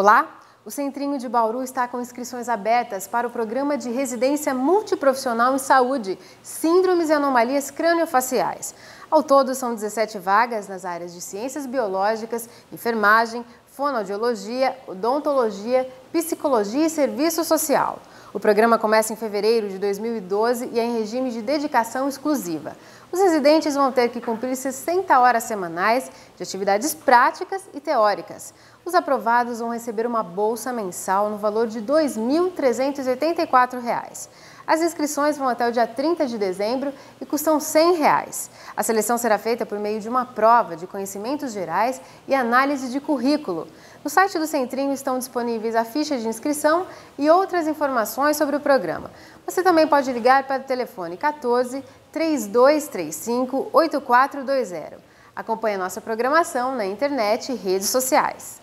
Olá! O Centrinho de Bauru está com inscrições abertas para o programa de residência multiprofissional em saúde, síndromes e anomalias craniofaciais. Ao todo, são 17 vagas nas áreas de ciências biológicas, enfermagem, fonoaudiologia, odontologia, psicologia e serviço social. O programa começa em fevereiro de 2012 e é em regime de dedicação exclusiva. Os residentes vão ter que cumprir 60 horas semanais de atividades práticas e teóricas. Os aprovados vão receber uma bolsa mensal no valor de R$ 2.384. As inscrições vão até o dia 30 de dezembro e custam R$ 100. Reais. A seleção será feita por meio de uma prova de conhecimentos gerais e análise de currículo. No site do Centrinho estão disponíveis a ficha de inscrição e outras informações sobre o programa. Você também pode ligar para o telefone 14 3235 8420. Acompanhe nossa programação na internet e redes sociais.